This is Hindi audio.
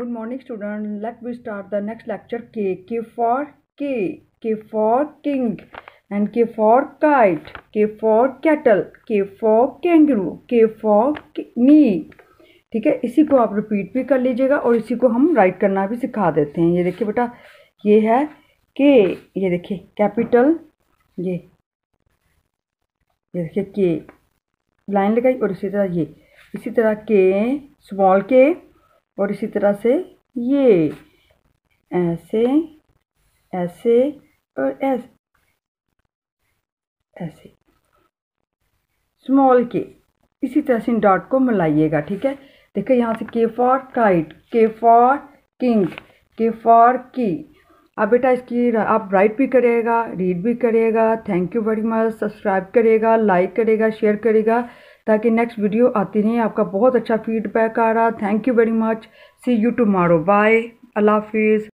good morning student let we start the next lecture K K for K K for king and K for kite K for cattle K for kangaroo K for knee ठीक है इसी को आप रिपीट भी कर लीजिएगा और इसी को हम राइट करना भी सिखा देते हैं ये देखिए बेटा ये है के ये देखिए कैपिटल ये ये देखिए के लाइन लगाई और इसी तरह ये इसी तरह के स्मॉल के और इसी तरह से ये ऐसे ऐसे और ऐसे ऐसे स्मॉल के इसी तरह से इन डॉट को मिलाइएगा ठीक है देखिए यहाँ से K for kite K for king K for key अब बेटा इसकी आप राइट भी करेगा रीड भी करेगा thank you very much subscribe करेगा लाइक करेगा शेयर करेगा ताकि नेक्स्ट वीडियो आती रहे आपका बहुत अच्छा फीडबैक आ रहा thank you very much see you tomorrow bye अल्लाह हाफिज़